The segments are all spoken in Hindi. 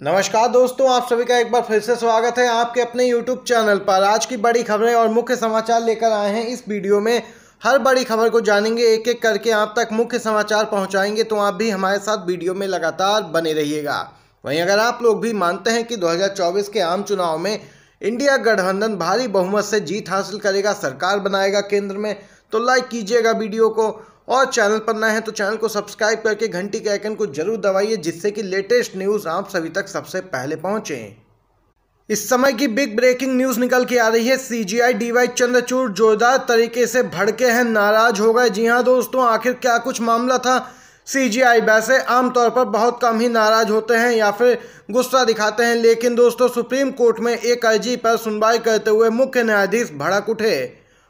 नमस्कार दोस्तों आप सभी का एक बार फिर से स्वागत है आपके अपने YouTube चैनल पर आज की बड़ी खबरें और मुख्य समाचार लेकर आए हैं इस वीडियो में हर बड़ी खबर को जानेंगे एक एक करके आप तक मुख्य समाचार पहुंचाएंगे तो आप भी हमारे साथ वीडियो में लगातार बने रहिएगा वहीं अगर आप लोग भी मानते हैं कि 2024 के आम चुनाव में इंडिया गठबंधन भारी बहुमत से जीत हासिल करेगा सरकार बनाएगा केंद्र में तो लाइक कीजिएगा वीडियो को और चैनल पर नए हैं तो चैनल को सब्सक्राइब करके घंटी के आइकन को जरूर दबाइए जिससे कि लेटेस्ट न्यूज़ आप सभी तक सबसे पहले पहुंचे इस समय की बिग ब्रेकिंग न्यूज निकल के आ रही है सीजीआई डीवाई चंद्रचूड़ जोरदार तरीके से भड़के हैं नाराज हो गए जी हाँ दोस्तों आखिर क्या कुछ मामला था सीजीआई वैसे आमतौर पर बहुत कम ही नाराज होते हैं या फिर गुस्सा दिखाते हैं लेकिन दोस्तों सुप्रीम कोर्ट में एक अर्जी पर सुनवाई करते हुए मुख्य न्यायाधीश भड़क उठे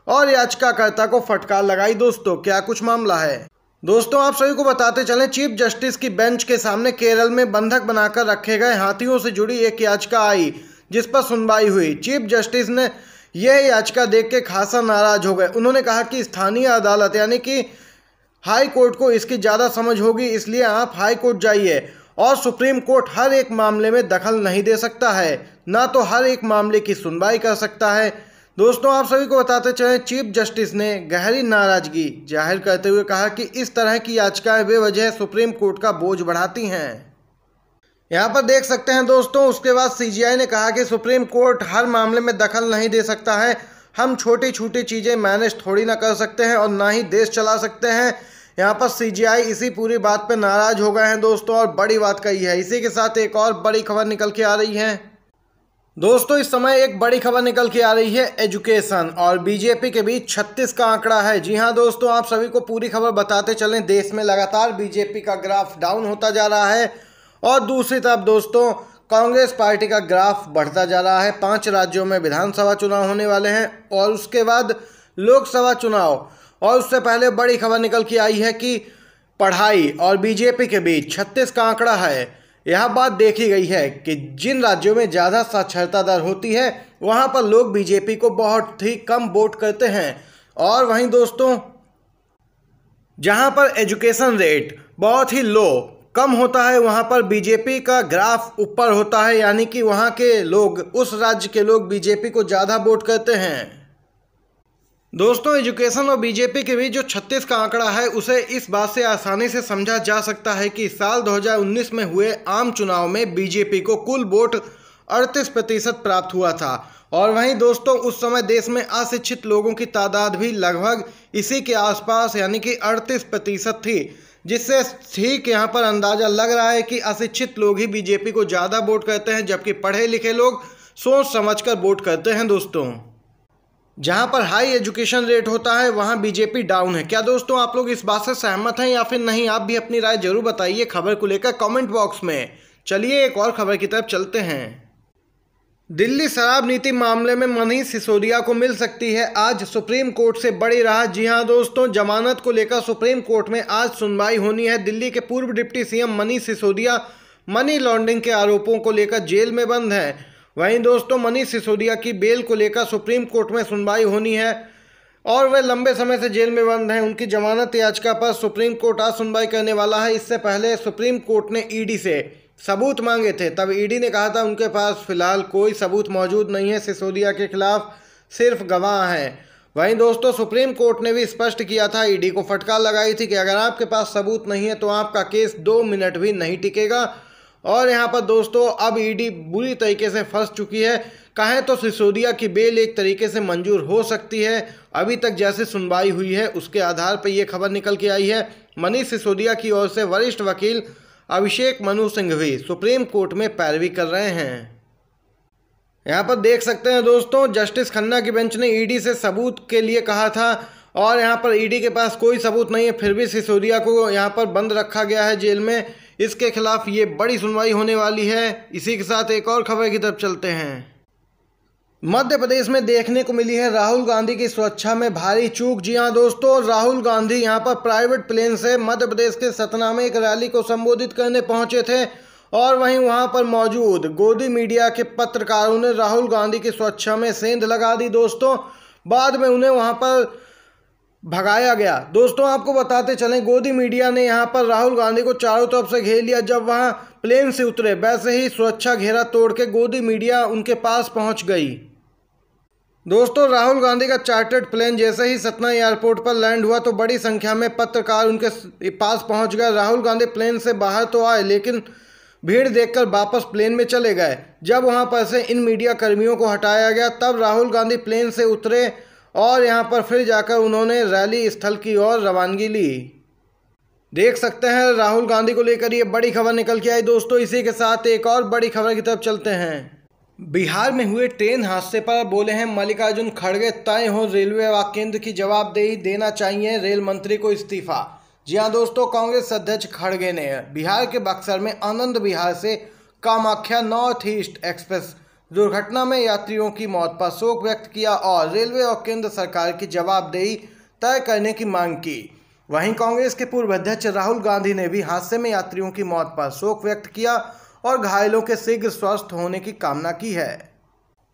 और याचिकाकर्ता को फटकार लगाई दोस्तों क्या कुछ मामला है दोस्तों आप सभी को बताते चलें चीफ जस्टिस की बेंच के सामने केरल में बंधक बनाकर रखे गए हाथियों से जुड़ी एक याचिका आई जिस पर सुनवाई हुई चीफ जस्टिस ने यह याचिका देख के खासा नाराज हो गए उन्होंने कहा कि स्थानीय अदालत यानी कि हाई कोर्ट को इसकी ज़्यादा समझ होगी इसलिए आप हाई कोर्ट जाइए और सुप्रीम कोर्ट हर एक मामले में दखल नहीं दे सकता है ना तो हर एक मामले की सुनवाई कर सकता है दोस्तों आप सभी को बताते चले चीफ जस्टिस ने गहरी नाराजगी जाहिर करते हुए कहा कि इस तरह की याचिकाएं बेवजह सुप्रीम कोर्ट का बोझ बढ़ाती हैं यहाँ पर देख सकते हैं दोस्तों उसके बाद सीजीआई ने कहा कि सुप्रीम कोर्ट हर मामले में दखल नहीं दे सकता है हम छोटी छोटी चीज़ें मैनेज थोड़ी ना कर सकते हैं और ना ही देश चला सकते हैं यहाँ पर सीजीआई इसी पूरी बात पर नाराज हो गए हैं दोस्तों और बड़ी बात कही है इसी के साथ एक और बड़ी खबर निकल के आ रही है दोस्तों इस समय एक बड़ी खबर निकल के आ रही है एजुकेशन और बीजेपी के बीच छत्तीस का आंकड़ा है जी हाँ दोस्तों आप सभी को पूरी खबर बताते चलें देश में लगातार बीजेपी का ग्राफ डाउन होता जा रहा है और दूसरी तरफ दोस्तों कांग्रेस पार्टी का ग्राफ बढ़ता जा रहा है पांच राज्यों में विधानसभा चुनाव होने वाले हैं और उसके बाद लोकसभा चुनाव और उससे पहले बड़ी खबर निकल के आई है कि पढ़ाई और बीजेपी के बीच छत्तीस का आंकड़ा है यह बात देखी गई है कि जिन राज्यों में ज़्यादा साक्षरता दर होती है वहाँ पर लोग बीजेपी को बहुत ही कम वोट करते हैं और वहीं दोस्तों जहाँ पर एजुकेशन रेट बहुत ही लो कम होता है वहाँ पर बीजेपी का ग्राफ ऊपर होता है यानी कि वहाँ के लोग उस राज्य के लोग बीजेपी को ज़्यादा वोट करते हैं दोस्तों एजुकेशन और बीजेपी के बीच जो 36 का आंकड़ा है उसे इस बात से आसानी से समझा जा सकता है कि साल 2019 में हुए आम चुनाव में बीजेपी को कुल वोट अड़तीस प्रतिशत प्राप्त हुआ था और वहीं दोस्तों उस समय देश में अशिक्षित लोगों की तादाद भी लगभग इसी के आसपास यानी कि अड़तीस प्रतिशत थी जिससे ठीक यहाँ पर अंदाज़ा लग रहा है कि अशिक्षित लोग ही बीजेपी को ज़्यादा वोट करते हैं जबकि पढ़े लिखे लोग सोच समझ वोट करते हैं दोस्तों जहां पर हाई एजुकेशन रेट होता है वहां बीजेपी डाउन है क्या दोस्तों आप लोग इस बात से सहमत हैं या फिर नहीं आप भी अपनी राय जरूर बताइए खबर को लेकर कमेंट बॉक्स में चलिए एक और खबर की तरफ चलते हैं दिल्ली शराब नीति मामले में मनीष सिसोदिया को मिल सकती है आज सुप्रीम कोर्ट से बड़ी राहत जी हां दोस्तों जमानत को लेकर सुप्रीम कोर्ट में आज सुनवाई होनी है दिल्ली के पूर्व deputy CM Manish Sisodia money laundering के आरोपों को लेकर जेल में बंद हैं वहीं दोस्तों मनीष सिसोदिया की बेल को लेकर सुप्रीम कोर्ट में सुनवाई होनी है और वे लंबे समय से जेल में बंद हैं उनकी जमानत याचिका पर सुप्रीम कोर्ट आज सुनवाई करने वाला है इससे पहले सुप्रीम कोर्ट ने ईडी से सबूत मांगे थे तब ईडी ने कहा था उनके पास फिलहाल कोई सबूत मौजूद नहीं है सिसोदिया के खिलाफ सिर्फ गवाह हैं वहीं दोस्तों सुप्रीम कोर्ट ने भी स्पष्ट किया था ईडी को फटकार लगाई थी कि अगर आपके पास सबूत नहीं है तो आपका केस दो मिनट भी नहीं टिकेगा और यहाँ पर दोस्तों अब ईडी e बुरी तरीके से फंस चुकी है कहें तो सिसोदिया की बेल एक तरीके से मंजूर हो सकती है अभी तक जैसे सुनवाई हुई है उसके आधार पर यह खबर निकल के आई है मनीष सिसोदिया की ओर से वरिष्ठ वकील अभिषेक मनु सिंघवी सुप्रीम कोर्ट में पैरवी कर रहे हैं यहाँ पर देख सकते हैं दोस्तों जस्टिस खन्ना की बेंच ने ईडी e से सबूत के लिए कहा था और यहाँ पर ईडी e के पास कोई सबूत नहीं है फिर भी सिसोदिया को यहाँ पर बंद रखा गया है जेल में इसके खिलाफ ये बड़ी सुनवाई होने वाली है इसी के साथ एक और खबर की तरफ चलते हैं मध्य प्रदेश में देखने को मिली है राहुल गांधी की सुरक्षा में भारी चूक जी हाँ दोस्तों राहुल गांधी यहाँ पर प्राइवेट प्लेन से मध्य प्रदेश के सतना में एक रैली को संबोधित करने पहुंचे थे और वहीं वहां पर मौजूद गोदी मीडिया के पत्रकारों ने राहुल गांधी की सुरक्षा में सेंध लगा दी दोस्तों बाद में उन्हें वहां पर भगाया गया दोस्तों आपको बताते चलें गोदी मीडिया ने यहां पर राहुल गांधी को चारों तरफ से घेर लिया जब वहां प्लेन से उतरे वैसे ही सुरक्षा घेरा तोड़ के गोदी मीडिया उनके पास पहुंच गई दोस्तों राहुल गांधी का चार्टर्ड प्लेन जैसे ही सतना एयरपोर्ट पर लैंड हुआ तो बड़ी संख्या में पत्रकार उनके पास पहुँच गए राहुल गांधी प्लेन से बाहर तो आए लेकिन भीड़ देखकर वापस प्लेन में चले गए जब वहां पर से इन मीडिया कर्मियों को हटाया गया तब राहुल गांधी प्लेन से उतरे और यहाँ पर फिर जाकर उन्होंने रैली स्थल की ओर रवानगी ली देख सकते हैं राहुल गांधी को लेकर ये बड़ी खबर निकल के आई दोस्तों इसी के साथ एक और बड़ी खबर की तरफ चलते हैं बिहार में हुए ट्रेन हादसे पर बोले हैं मल्लिकार्जुन खड़गे तय हो रेलवे व केंद्र की जवाबदेही देना चाहिए रेल मंत्री को इस्तीफा जी हाँ दोस्तों कांग्रेस अध्यक्ष खड़गे ने बिहार के बक्सर में आनंद बिहार से कामाख्या नॉर्थ ईस्ट एक्सप्रेस दुर्घटना में यात्रियों की मौत पर शोक व्यक्त किया और रेलवे और केंद्र सरकार की जवाबदेही तय करने की मांग की वहीं कांग्रेस के पूर्व अध्यक्ष राहुल गांधी ने भी हादसे में यात्रियों की मौत पर शोक व्यक्त किया और घायलों के शीघ्र स्वस्थ होने की कामना की है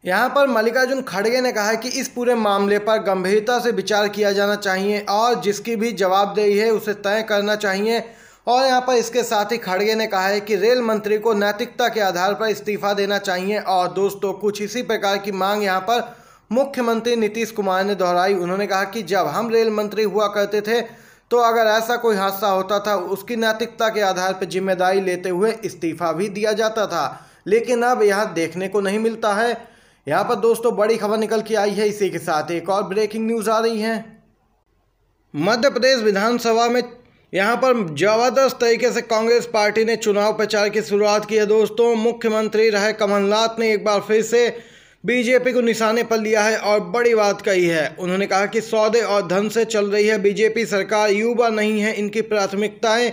यहाँ पर मल्लिकार्जुन खड़गे ने कहा कि इस पूरे मामले पर गंभीरता से विचार किया जाना चाहिए और जिसकी भी जवाबदेही है उसे तय करना चाहिए और यहाँ पर इसके साथ ही खड़गे ने कहा है कि रेल मंत्री को नैतिकता के आधार पर इस्तीफा देना चाहिए और दोस्तों कुछ इसी प्रकार की मांग यहाँ पर मुख्यमंत्री नीतीश कुमार ने दोहराई उन्होंने कहा कि जब हम रेल मंत्री हुआ करते थे तो अगर ऐसा कोई हादसा होता था उसकी नैतिकता के आधार पर जिम्मेदारी लेते हुए इस्तीफा भी दिया जाता था लेकिन अब यह देखने को नहीं मिलता है यहाँ पर दोस्तों बड़ी खबर निकल के आई है इसी के साथ एक और ब्रेकिंग न्यूज़ आ रही है मध्य प्रदेश विधानसभा में यहाँ पर ज़बरदस्त तरीके से कांग्रेस पार्टी ने चुनाव प्रचार की शुरुआत की है दोस्तों मुख्यमंत्री रहे कमलनाथ ने एक बार फिर से बीजेपी को निशाने पर लिया है और बड़ी बात कही है उन्होंने कहा कि सौदे और धन से चल रही है बीजेपी सरकार युवा नहीं है इनकी प्राथमिकताएं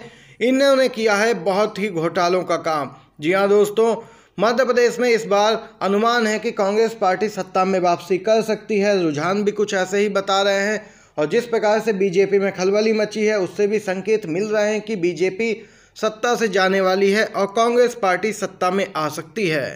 इन्होंने किया है बहुत ही घोटालों का काम जी हाँ दोस्तों मध्य प्रदेश में इस बार अनुमान है कि कांग्रेस पार्टी सत्ता में वापसी कर सकती है रुझान भी कुछ ऐसे ही बता रहे हैं और जिस प्रकार से बीजेपी में खलबली मची है उससे भी संकेत मिल रहे हैं कि बीजेपी सत्ता से जाने वाली है और कांग्रेस पार्टी सत्ता में आ सकती है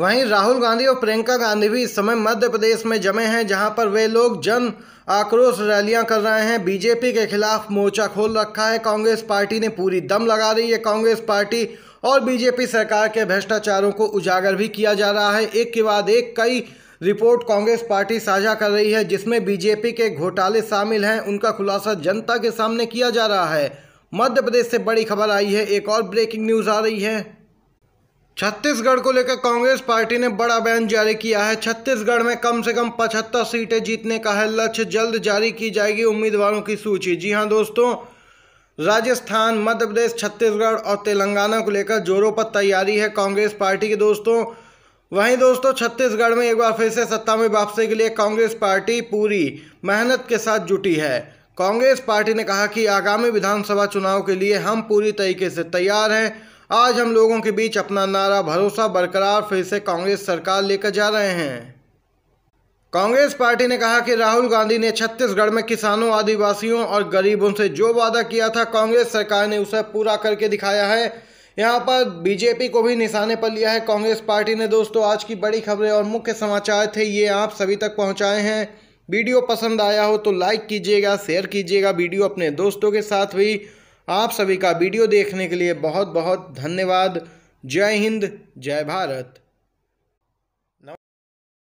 वहीं राहुल गांधी और प्रियंका गांधी भी इस समय मध्य प्रदेश में जमे हैं जहां पर वे लोग जन आक्रोश रैलियां कर रहे हैं बीजेपी के खिलाफ मोर्चा खोल रखा है कांग्रेस पार्टी ने पूरी दम लगा रही है कांग्रेस पार्टी और बीजेपी सरकार के भ्रष्टाचारों को उजागर भी किया जा रहा है एक के बाद एक कई रिपोर्ट कांग्रेस पार्टी साझा कर रही है जिसमें बीजेपी के घोटाले शामिल हैं उनका खुलासा जनता के सामने किया जा रहा है मध्य प्रदेश से बड़ी खबर आई है एक और ब्रेकिंग न्यूज़ आ रही है छत्तीसगढ़ को लेकर कांग्रेस पार्टी ने बड़ा बयान जारी किया है छत्तीसगढ़ में कम से कम पचहत्तर सीटें जीतने का है लक्ष्य जल्द जारी की जाएगी उम्मीदवारों की सूची जी हां दोस्तों राजस्थान मध्य प्रदेश छत्तीसगढ़ और तेलंगाना को लेकर जोरों पर तैयारी है कांग्रेस पार्टी के दोस्तों वहीं दोस्तों छत्तीसगढ़ में एक बार फिर से सत्ता में वापसी के लिए कांग्रेस पार्टी पूरी मेहनत के साथ जुटी है कांग्रेस पार्टी ने कहा कि आगामी विधानसभा चुनाव के लिए हम पूरी तरीके से तैयार हैं आज हम लोगों के बीच अपना नारा भरोसा बरकरार फिर से कांग्रेस सरकार लेकर जा रहे हैं कांग्रेस पार्टी ने कहा कि राहुल गांधी ने छत्तीसगढ़ में किसानों आदिवासियों और गरीबों से जो वादा किया था कांग्रेस सरकार ने उसे पूरा करके दिखाया है यहाँ पर बीजेपी को भी निशाने पर लिया है कांग्रेस पार्टी ने दोस्तों आज की बड़ी खबरें और मुख्य समाचार थे ये आप सभी तक पहुँचाए हैं वीडियो पसंद आया हो तो लाइक कीजिएगा शेयर कीजिएगा वीडियो अपने दोस्तों के साथ भी आप सभी का वीडियो देखने के लिए बहुत बहुत धन्यवाद जय हिंद जय भारत